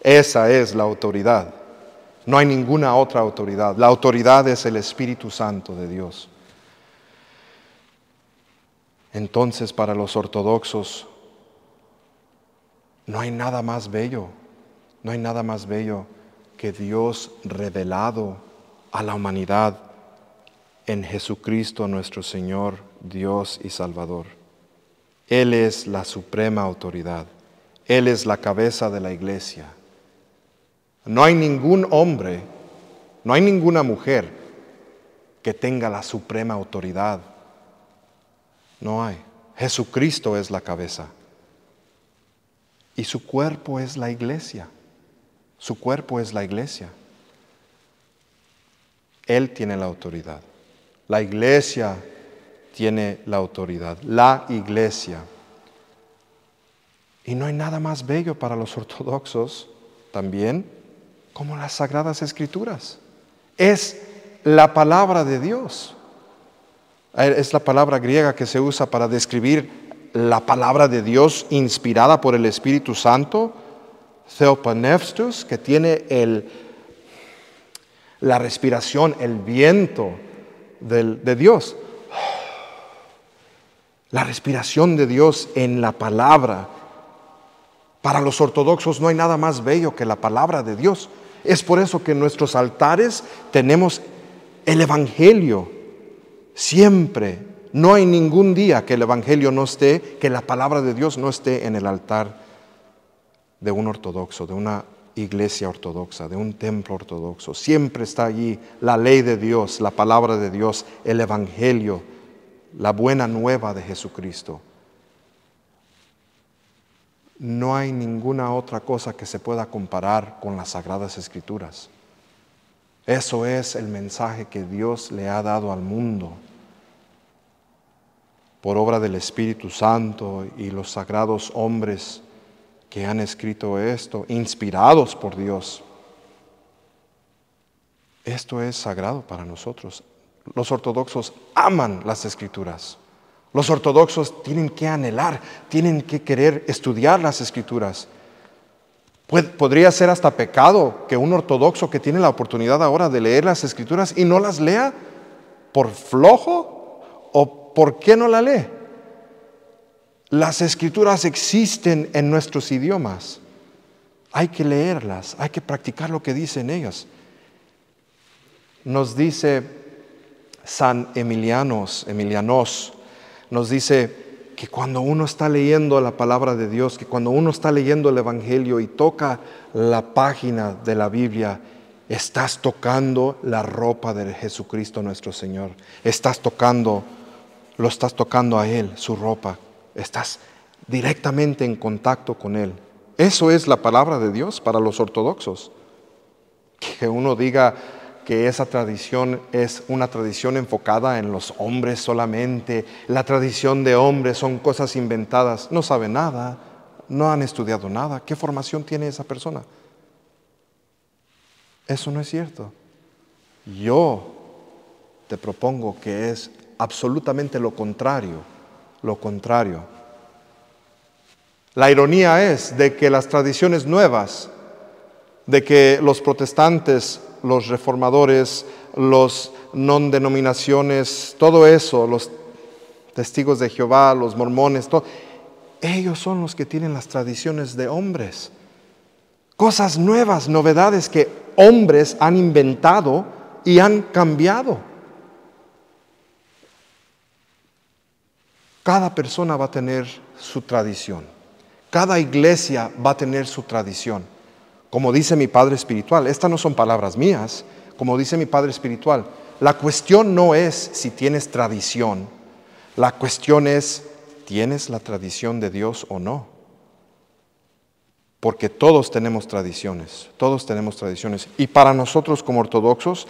Esa es la autoridad. No hay ninguna otra autoridad. La autoridad es el Espíritu Santo de Dios. Entonces para los ortodoxos no hay nada más bello, no hay nada más bello que Dios revelado a la humanidad en Jesucristo nuestro Señor, Dios y Salvador. Él es la suprema autoridad. Él es la cabeza de la iglesia. No hay ningún hombre, no hay ninguna mujer que tenga la suprema autoridad. No hay. Jesucristo es la cabeza. Y su cuerpo es la iglesia. Su cuerpo es la iglesia. Él tiene la autoridad. La iglesia tiene la autoridad, la iglesia. Y no hay nada más bello para los ortodoxos también como las sagradas escrituras. Es la palabra de Dios. Eh, es la palabra griega que se usa para describir la palabra de Dios inspirada por el Espíritu Santo, Theopanefstus, que tiene el, la respiración, el viento de Dios. La respiración de Dios en la palabra. Para los ortodoxos no hay nada más bello que la palabra de Dios. Es por eso que en nuestros altares tenemos el Evangelio. Siempre, no hay ningún día que el Evangelio no esté, que la palabra de Dios no esté en el altar de un ortodoxo, de una iglesia ortodoxa, de un templo ortodoxo. Siempre está allí la ley de Dios, la palabra de Dios, el Evangelio la buena nueva de Jesucristo. No hay ninguna otra cosa que se pueda comparar con las sagradas escrituras. Eso es el mensaje que Dios le ha dado al mundo por obra del Espíritu Santo y los sagrados hombres que han escrito esto, inspirados por Dios. Esto es sagrado para nosotros. Los ortodoxos aman las escrituras. Los ortodoxos tienen que anhelar, tienen que querer estudiar las escrituras. Podría ser hasta pecado que un ortodoxo que tiene la oportunidad ahora de leer las escrituras y no las lea por flojo o por qué no la lee. Las escrituras existen en nuestros idiomas. Hay que leerlas, hay que practicar lo que dicen ellas. Nos dice San Emilianos, Emilianos, nos dice que cuando uno está leyendo la palabra de Dios, que cuando uno está leyendo el Evangelio y toca la página de la Biblia, estás tocando la ropa de Jesucristo nuestro Señor. Estás tocando, lo estás tocando a Él, su ropa. Estás directamente en contacto con Él. Eso es la palabra de Dios para los ortodoxos. Que uno diga, que esa tradición es una tradición enfocada en los hombres solamente, la tradición de hombres son cosas inventadas, no sabe nada, no han estudiado nada, ¿qué formación tiene esa persona? Eso no es cierto. Yo te propongo que es absolutamente lo contrario, lo contrario. La ironía es de que las tradiciones nuevas, de que los protestantes los reformadores, los non denominaciones, todo eso, los testigos de Jehová, los mormones, todo, ellos son los que tienen las tradiciones de hombres. Cosas nuevas, novedades que hombres han inventado y han cambiado. Cada persona va a tener su tradición. Cada iglesia va a tener su tradición como dice mi Padre Espiritual. Estas no son palabras mías, como dice mi Padre Espiritual. La cuestión no es si tienes tradición, la cuestión es, ¿tienes la tradición de Dios o no? Porque todos tenemos tradiciones, todos tenemos tradiciones. Y para nosotros como ortodoxos,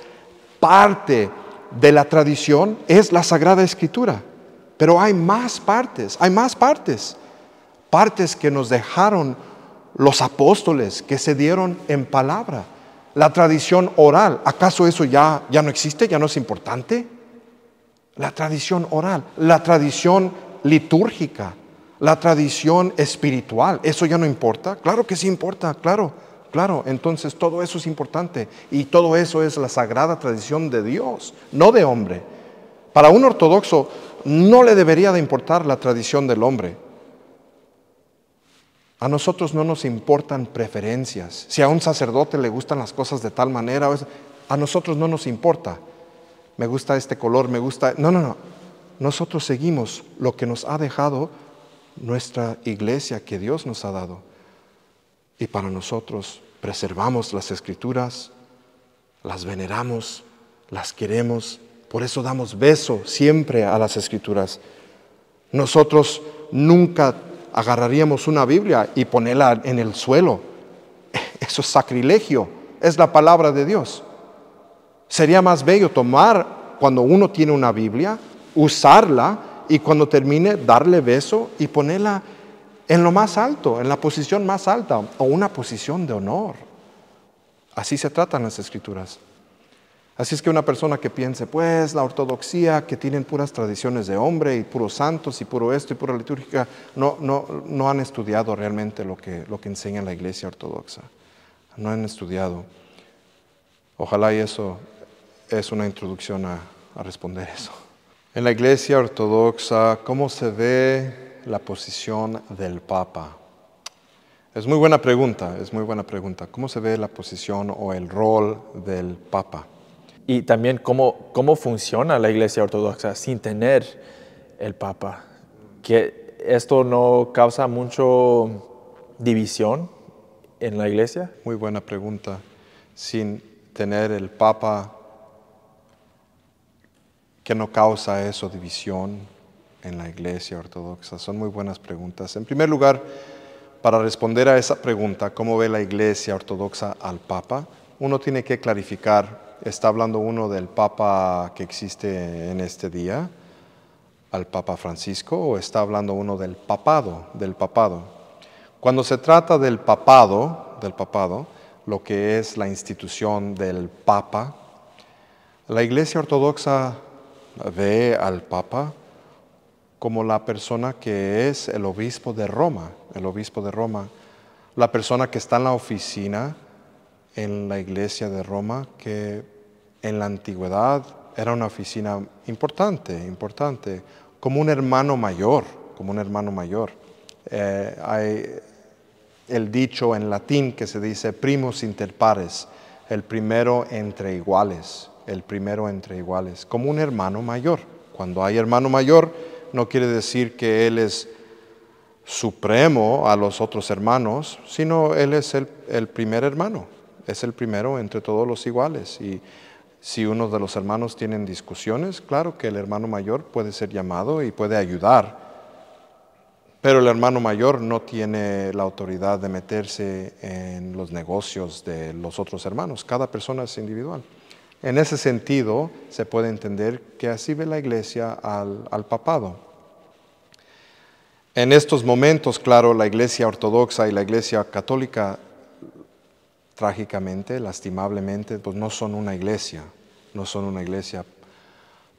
parte de la tradición es la Sagrada Escritura. Pero hay más partes, hay más partes. Partes que nos dejaron los apóstoles que se dieron en palabra, la tradición oral. ¿Acaso eso ya, ya no existe? ¿Ya no es importante? La tradición oral, la tradición litúrgica, la tradición espiritual, ¿eso ya no importa? Claro que sí importa, claro, claro. Entonces todo eso es importante y todo eso es la sagrada tradición de Dios, no de hombre. Para un ortodoxo no le debería de importar la tradición del hombre, a nosotros no nos importan preferencias. Si a un sacerdote le gustan las cosas de tal manera, pues, a nosotros no nos importa. Me gusta este color, me gusta... No, no, no. Nosotros seguimos lo que nos ha dejado nuestra iglesia que Dios nos ha dado. Y para nosotros preservamos las escrituras, las veneramos, las queremos. Por eso damos beso siempre a las escrituras. Nosotros nunca agarraríamos una Biblia y ponerla en el suelo. Eso es sacrilegio, es la palabra de Dios. Sería más bello tomar cuando uno tiene una Biblia, usarla y cuando termine darle beso y ponerla en lo más alto, en la posición más alta o una posición de honor. Así se tratan las escrituras. Así es que una persona que piense, pues la ortodoxia, que tienen puras tradiciones de hombre y puros santos y puro esto y pura litúrgica, no, no, han estudiado realmente lo que, lo enseña la iglesia ortodoxa. No han estudiado. Ojalá y eso es una introducción a responder eso. En la iglesia ortodoxa, ¿cómo se ve la posición del Papa? Es muy buena pregunta, es muy buena pregunta. ¿Cómo se ve la posición o el rol del Papa? y también cómo, cómo funciona la iglesia ortodoxa sin tener el Papa. Que esto no causa mucho división en la iglesia. Muy buena pregunta. Sin tener el Papa, ¿qué no causa eso división en la iglesia ortodoxa? Son muy buenas preguntas. En primer lugar, para responder a esa pregunta, ¿cómo ve la iglesia ortodoxa al Papa? Uno tiene que clarificar Está hablando uno del Papa que existe en este día, al Papa Francisco, o está hablando uno del papado, del papado. Cuando se trata del papado, del papado, lo que es la institución del Papa, la Iglesia Ortodoxa ve al Papa como la persona que es el obispo de Roma, el obispo de Roma, la persona que está en la oficina en la iglesia de Roma que en la antigüedad era una oficina importante, importante, como un hermano mayor, como un hermano mayor. Eh, hay el dicho en latín que se dice primus inter pares, el primero entre iguales, el primero entre iguales, como un hermano mayor. Cuando hay hermano mayor, no quiere decir que él es supremo a los otros hermanos, sino él es el, el primer hermano, es el primero entre todos los iguales. Y si uno de los hermanos tienen discusiones, claro que el hermano mayor puede ser llamado y puede ayudar, pero el hermano mayor no tiene la autoridad de meterse en los negocios de los otros hermanos. Cada persona es individual. En ese sentido, se puede entender que así ve la iglesia al, al papado. En estos momentos, claro, la iglesia ortodoxa y la iglesia católica trágicamente, lastimablemente, pues no son una iglesia, no son una iglesia.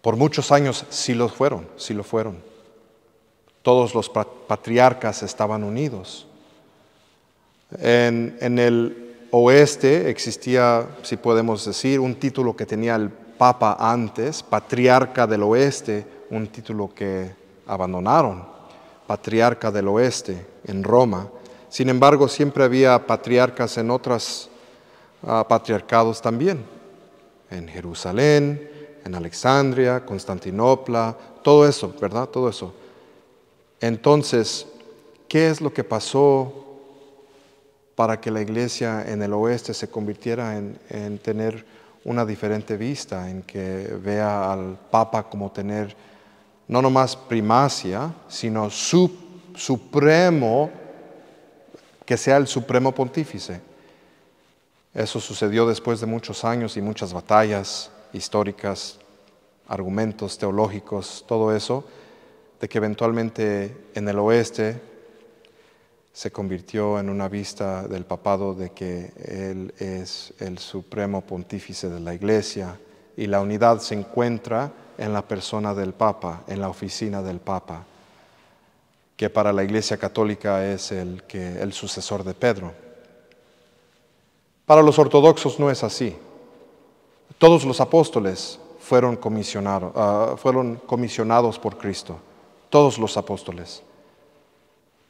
Por muchos años sí lo fueron, sí lo fueron. Todos los patriarcas estaban unidos. En, en el oeste existía, si podemos decir, un título que tenía el Papa antes, Patriarca del Oeste, un título que abandonaron, Patriarca del Oeste en Roma. Sin embargo, siempre había patriarcas en otros ah, patriarcados también, en Jerusalén, en Alexandria, Constantinopla, todo eso, ¿verdad? Todo eso. Entonces, ¿qué es lo que pasó para que la iglesia en el oeste se convirtiera en, tener una diferente vista, en que vea al Papa como tener no nomás primacia, sino supremo que sea el supremo pontífice. Eso sucedió después de muchos años y muchas batallas históricas, argumentos teológicos, todo eso, de que eventualmente en el oeste se convirtió en una vista del papado de que él es el supremo pontífice de la iglesia y la unidad se encuentra en la persona del papa, en la oficina del papa que para la Iglesia Católica es el, sucesor de Pedro. Para los ortodoxos no es así. Todos los apóstoles ah, fueron, comisionados, por Cristo. Todos los apóstoles.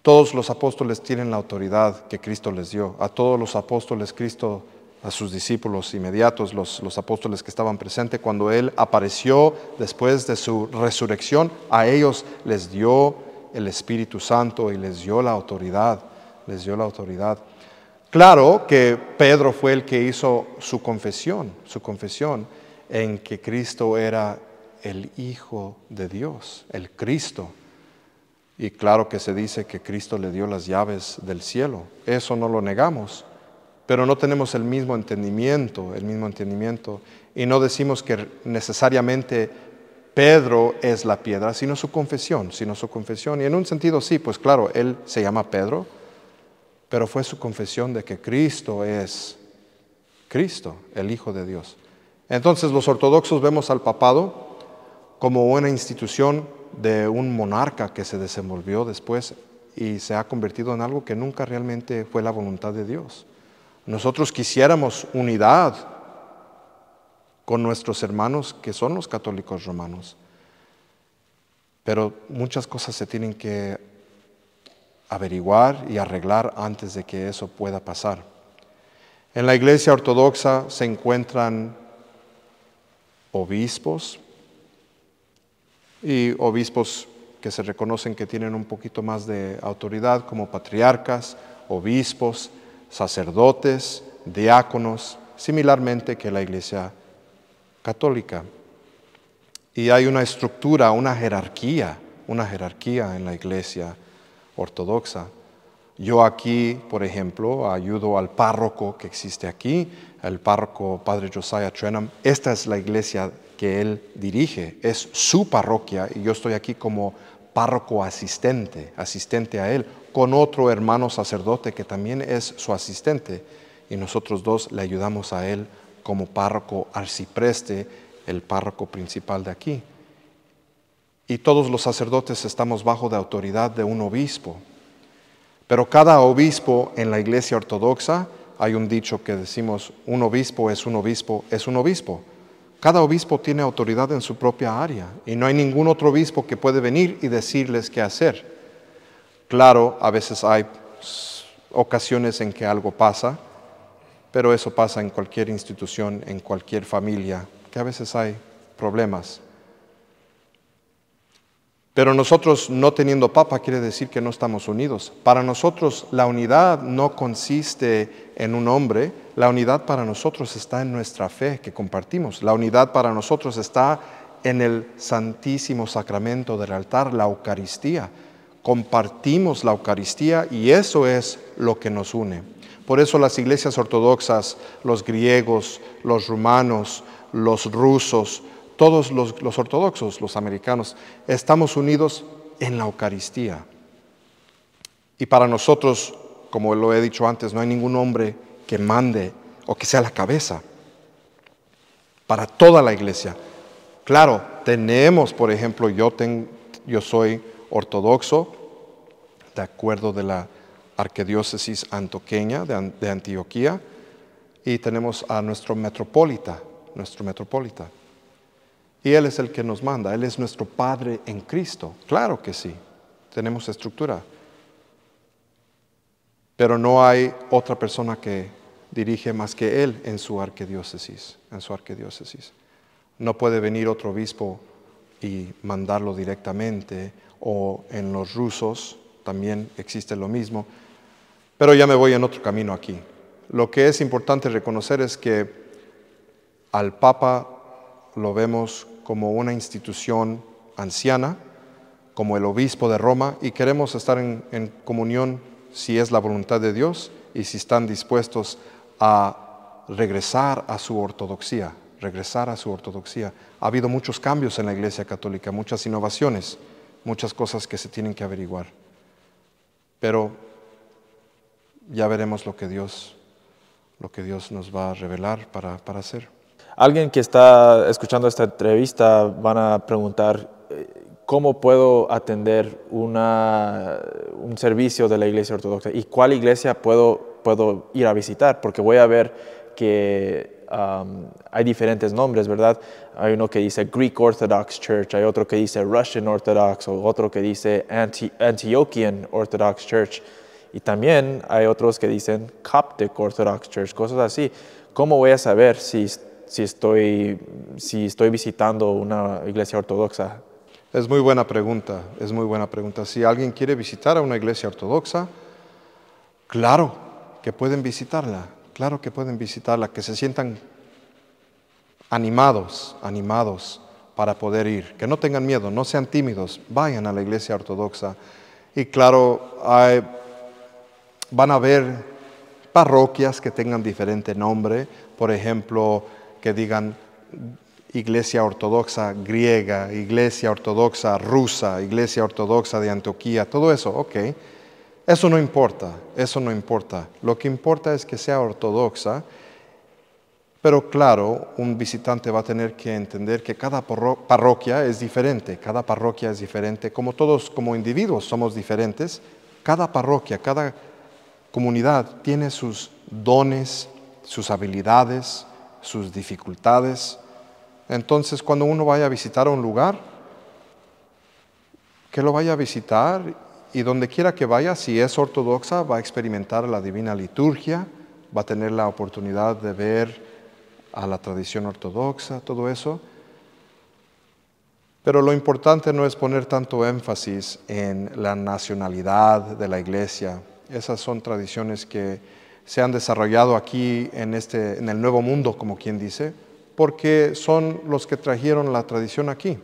Todos los apóstoles tienen la autoridad que Cristo les dio. A todos los apóstoles Cristo, a sus discípulos inmediatos, los, los apóstoles que estaban presentes, cuando Él apareció después de su resurrección, a ellos les dio el Espíritu Santo y les dio la autoridad, les dio la autoridad. Claro que Pedro fue el que hizo su confesión, su confesión en que Cristo era el Hijo de Dios, el Cristo. Y claro que se dice que Cristo le dio las llaves del cielo, eso no lo negamos, pero no tenemos el mismo entendimiento, el mismo entendimiento, y no decimos que necesariamente Pedro es la piedra, sino su confesión, sino su confesión. Y en un sentido sí, pues claro, él se llama Pedro, pero fue su confesión de que Cristo es Cristo, el Hijo de Dios. Entonces los ortodoxos vemos al papado como una institución de un monarca que se desenvolvió después y se ha convertido en algo que nunca realmente fue la voluntad de Dios. Nosotros quisiéramos unidad con nuestros hermanos que son los católicos romanos. Pero muchas cosas se tienen que averiguar y arreglar antes de que eso pueda pasar. En la iglesia ortodoxa se encuentran obispos y obispos que se reconocen que tienen un poquito más de autoridad como patriarcas, obispos, sacerdotes, diáconos, similarmente que la iglesia católica. Y hay una estructura, una jerarquía, una jerarquía en la iglesia ortodoxa. Yo aquí, por ejemplo, ayudo al párroco que existe aquí, el párroco Padre Josiah Trenham. Esta es la iglesia que él dirige, es su parroquia y yo estoy aquí como párroco asistente, asistente a él, con otro hermano sacerdote que también es su asistente y nosotros dos le ayudamos a él como párroco arcipreste, el párroco principal de aquí. Y todos los sacerdotes estamos bajo la autoridad de un obispo. Pero cada obispo en la iglesia ortodoxa, hay un dicho que decimos, un obispo es un obispo, es un obispo. Cada obispo tiene autoridad en su propia área y no hay ningún otro obispo que puede venir y decirles qué hacer. Claro, a veces hay ocasiones en que algo pasa, pero eso pasa en cualquier institución, en cualquier familia, que a veces hay problemas. Pero nosotros no teniendo papa quiere decir que no estamos unidos. Para nosotros la unidad no consiste en un hombre, la unidad para nosotros está en nuestra fe que compartimos. La unidad para nosotros está en el santísimo sacramento del altar, la Eucaristía. Compartimos la Eucaristía y eso es lo que nos une. Por eso las iglesias ortodoxas, los griegos, los rumanos, los rusos, todos los, ortodoxos, los americanos, estamos unidos en la Eucaristía. Y para nosotros, como lo he dicho antes, no hay ningún hombre que mande o que sea la cabeza. Para toda la iglesia. Claro, tenemos, por ejemplo, yo, yo soy ortodoxo, de acuerdo de la arquidiócesis antoqueña de, Antioquía y tenemos a nuestro metropolita, nuestro metropolita. Y Él es el que nos manda, Él es nuestro Padre en Cristo. Claro que sí, tenemos estructura. Pero no hay otra persona que dirige más que Él en su arquidiócesis, en su arquidiócesis. No puede venir otro obispo y mandarlo directamente o en los rusos también existe lo mismo pero ya me voy en otro camino aquí. Lo que es importante reconocer es que al Papa lo vemos como una institución anciana, como el obispo de Roma, y queremos estar en, comunión si es la voluntad de Dios y si están dispuestos a regresar a su ortodoxia, regresar a su ortodoxia. Ha habido muchos cambios en la Iglesia Católica, muchas innovaciones, muchas cosas que se tienen que averiguar. Pero ya veremos lo que Dios, lo que Dios nos va a revelar para, hacer. Alguien que está escuchando esta entrevista va a preguntar, eh, ¿cómo puedo atender una, un servicio de la Iglesia Ortodoxa? ¿Y cuál iglesia puedo, puedo ir a visitar? Porque voy a ver que um, hay diferentes nombres, ¿verdad? Hay uno que dice Greek Orthodox Church, hay otro que dice Russian Orthodox, o otro que dice Antiochian Orthodox Church. Y también hay otros que dicen Coptic Orthodox Church, cosas así. ¿Cómo voy a saber si, si, estoy, si estoy visitando una iglesia ortodoxa? Es muy buena pregunta, es muy buena pregunta. Si alguien quiere visitar a una iglesia ortodoxa, claro que pueden visitarla, claro que pueden visitarla, que se sientan animados, animados para poder ir, que no tengan miedo, no sean tímidos, vayan a la iglesia ortodoxa. Y claro, hay Van a haber parroquias que tengan diferente nombre, por ejemplo, que digan Iglesia Ortodoxa griega, Iglesia Ortodoxa rusa, Iglesia Ortodoxa de Antioquía, todo eso, ok. Eso no importa, eso no importa. Lo que importa es que sea ortodoxa, pero claro, un visitante va a tener que entender que cada parroquia es diferente, cada parroquia es diferente, como todos como individuos somos diferentes, cada parroquia, cada comunidad tiene sus dones, sus habilidades, sus dificultades. Entonces, cuando uno vaya a visitar un lugar, que lo vaya a visitar y donde quiera que vaya, si es ortodoxa, va a experimentar la divina liturgia, va a tener la oportunidad de ver a la tradición ortodoxa, todo eso. Pero lo importante no es poner tanto énfasis en la nacionalidad de la iglesia, esas son tradiciones que se han desarrollado aquí en, este, en el Nuevo Mundo, como quien dice, porque son los que trajeron la tradición aquí.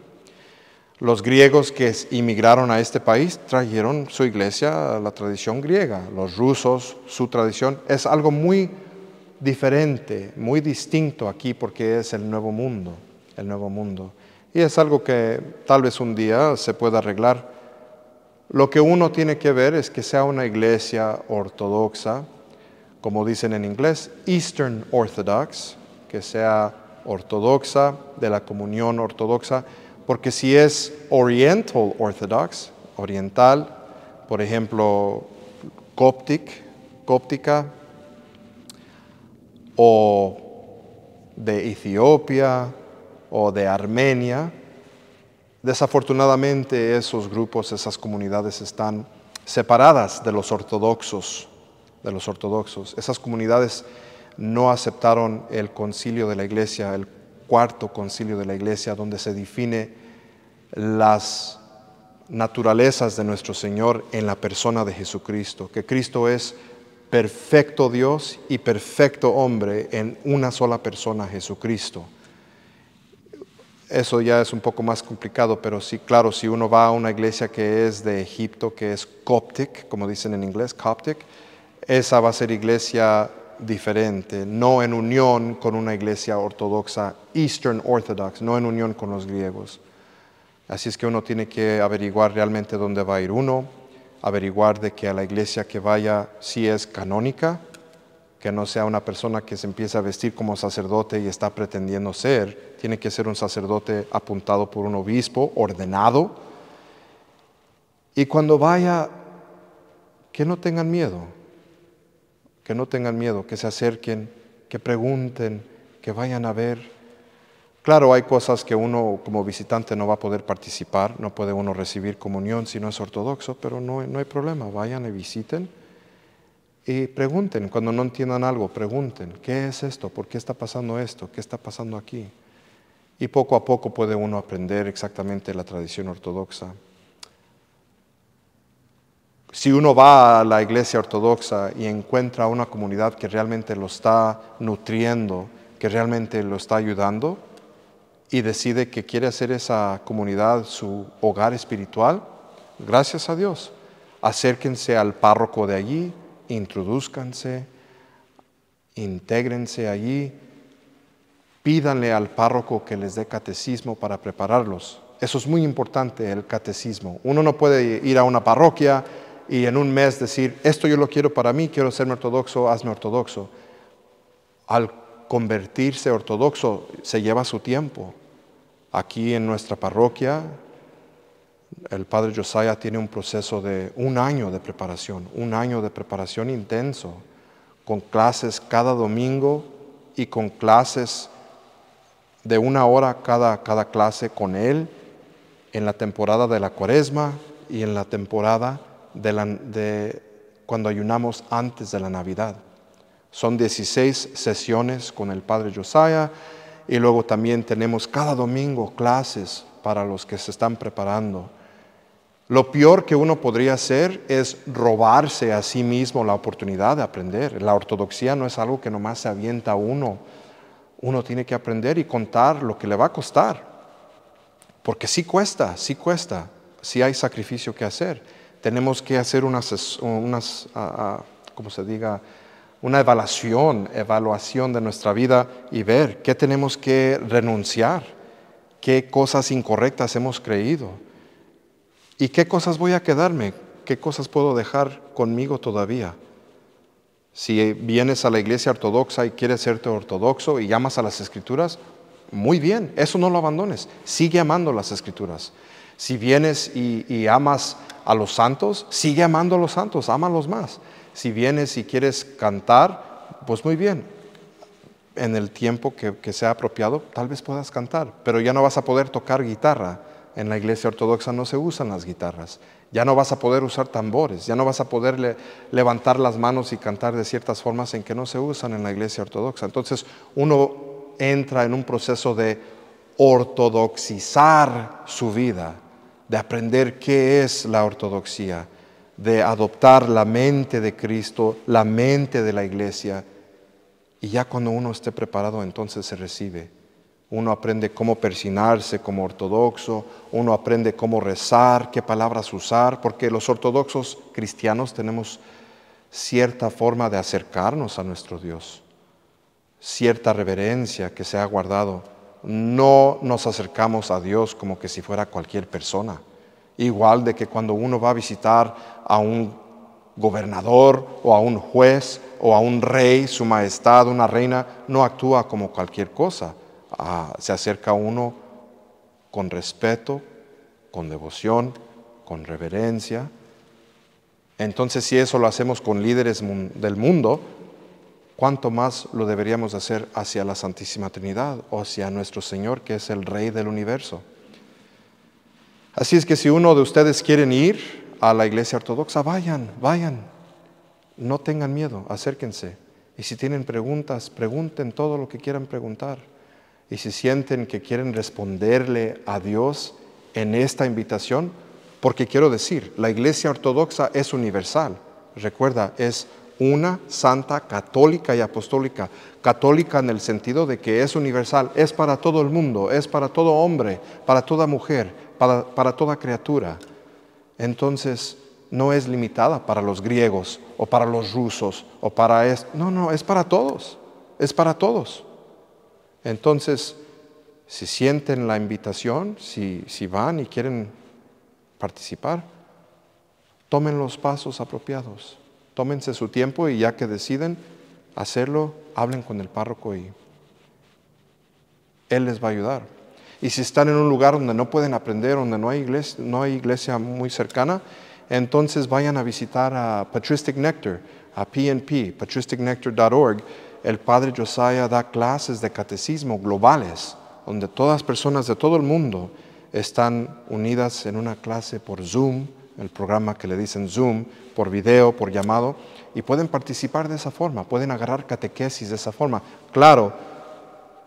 Los griegos que emigraron a este país trajeron su iglesia, la tradición griega. Los rusos, su tradición. Es algo muy diferente, muy distinto aquí porque es el nuevo mundo, el nuevo mundo. Y es algo que tal vez un día se pueda arreglar lo que uno tiene que ver es que sea una iglesia ortodoxa, como dicen en inglés, Eastern Orthodox, que sea ortodoxa, de la comunión ortodoxa, porque si es Oriental Orthodox, oriental, por ejemplo, Coptic, cóptica, o de Etiopía, o de Armenia, Desafortunadamente esos grupos, esas comunidades están separadas de los ortodoxos, de los ortodoxos. Esas comunidades no aceptaron el concilio de la iglesia, el cuarto concilio de la iglesia, donde se define las naturalezas de nuestro Señor en la persona de Jesucristo, que Cristo es perfecto Dios y perfecto hombre en una sola persona, Jesucristo eso ya es un poco más complicado, pero sí, claro, si uno va a una iglesia que es de Egipto, que es Coptic, como dicen en inglés, Coptic, esa va a ser iglesia diferente, no en unión con una iglesia ortodoxa, Eastern Orthodox, no en unión con los griegos. Así es que uno tiene que averiguar realmente dónde va a ir uno, averiguar de que a la iglesia que vaya sí es canónica, que no sea una persona que se empiece a vestir como sacerdote y está pretendiendo ser. Tiene que ser un sacerdote apuntado por un obispo, ordenado. Y cuando vaya, que no tengan miedo, que no tengan miedo, que se acerquen, que pregunten, que vayan a ver. Claro, hay cosas que uno como visitante no va a poder participar, no puede uno recibir comunión si no es ortodoxo, pero no, no hay problema, vayan y visiten y pregunten, cuando no entiendan algo, pregunten, ¿qué es esto? ¿Por qué está pasando esto? ¿Qué está pasando aquí? Y poco a poco puede uno aprender exactamente la tradición ortodoxa. Si uno va a la iglesia ortodoxa y encuentra una comunidad que realmente lo está nutriendo, que realmente lo está ayudando, y decide que quiere hacer esa comunidad su hogar espiritual, gracias a Dios, acérquense al párroco de allí, introduzcanse, intégrense allí, pídanle al párroco que les dé catecismo para prepararlos. Eso es muy importante, el catecismo. Uno no puede ir a una parroquia y en un mes decir, esto yo lo quiero para mí, quiero ser ortodoxo, hazme ortodoxo. Al convertirse ortodoxo se lleva su tiempo. Aquí en nuestra parroquia el padre Josiah tiene un proceso de un año de preparación, un año de preparación intenso, con clases cada domingo y con clases de una hora cada, clase con él en la temporada de la cuaresma y en la temporada de cuando ayunamos antes de la Navidad. Son 16 sesiones con el padre Josiah y luego también tenemos cada domingo clases para los que se están preparando lo peor que uno podría hacer es robarse a sí mismo la oportunidad de aprender. La ortodoxia no es algo que nomás se avienta uno. Uno tiene que aprender y contar lo que le va a costar. Porque sí cuesta, sí cuesta, sí hay sacrificio que hacer. Tenemos que hacer unas, ah, ah, como se diga, una evaluación, evaluación de nuestra vida y ver qué tenemos que renunciar, qué cosas incorrectas hemos creído ¿Y qué cosas voy a quedarme? ¿Qué cosas puedo dejar conmigo todavía? Si vienes a la iglesia ortodoxa y quieres serte ortodoxo y llamas a las escrituras, muy bien, eso no lo abandones, sigue amando las escrituras. Si vienes y, amas a los santos, sigue amando a los santos, ámalos más. Si vienes y quieres cantar, pues muy bien, en el tiempo que sea apropiado, tal vez puedas cantar, pero ya no vas a poder tocar guitarra en la iglesia ortodoxa no se usan las guitarras, ya no vas a poder usar tambores, ya no vas a poder levantar las manos y cantar de ciertas formas en que no se usan en la iglesia ortodoxa. Entonces uno entra en un proceso de ortodoxizar su vida, de aprender qué es la ortodoxia, de adoptar la mente de Cristo, la mente de la iglesia, y ya cuando uno esté preparado entonces se recibe uno aprende cómo persinarse como ortodoxo, uno aprende cómo rezar, qué palabras usar, porque los ortodoxos cristianos tenemos cierta forma de acercarnos a nuestro Dios, cierta reverencia que se ha guardado. No nos acercamos a Dios como que si fuera cualquier persona. Igual de que cuando uno va a visitar a un gobernador o a un juez o a un rey, su majestad, una reina, no actúa como cualquier cosa se acerca uno con respeto, con devoción, con reverencia. Entonces si eso lo hacemos con líderes del mundo, ¿cuánto más lo deberíamos hacer hacia la Santísima Trinidad o hacia nuestro Señor que es el Rey del universo? Así es que si uno de ustedes quiere ir a la iglesia ortodoxa, vayan, vayan. No tengan miedo, acérquense. Y si tienen preguntas, pregunten todo lo que quieran preguntar y si sienten que quieren responderle a Dios en esta invitación, porque quiero decir, la Iglesia Ortodoxa es universal. Recuerda, es una santa católica y apostólica. Católica en el sentido de que es universal, es para todo el mundo, es para todo hombre, para toda mujer, para, toda criatura. Entonces, no es limitada para los griegos o para los rusos o para... esto. No, no, es para todos, es para todos. Entonces, si sienten la invitación, si, van y quieren participar, tomen los pasos apropiados, tómense su tiempo y ya que deciden hacerlo, hablen con el párroco y él les va a ayudar. Y si están en un lugar donde no pueden aprender, donde no hay iglesia, no hay iglesia muy cercana, entonces vayan a visitar a Patristic Nectar, a PNP, patristicnectar.org, el padre Josiah da clases de catecismo globales, donde todas las personas de todo el mundo están unidas en una clase por Zoom, el programa que le dicen Zoom, por video, por llamado, y pueden participar de esa forma, pueden agarrar catequesis de esa forma. Claro,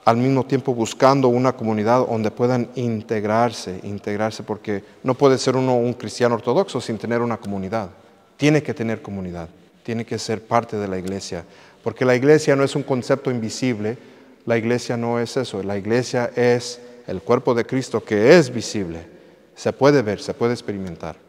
al mismo tiempo buscando una comunidad donde puedan integrarse, integrarse, porque no puede ser uno un cristiano ortodoxo sin tener una comunidad. Tiene que tener comunidad, tiene que ser parte de la iglesia. Porque la iglesia no es un concepto invisible, la iglesia no es eso, la iglesia es el cuerpo de Cristo que es visible, se puede ver, se puede experimentar.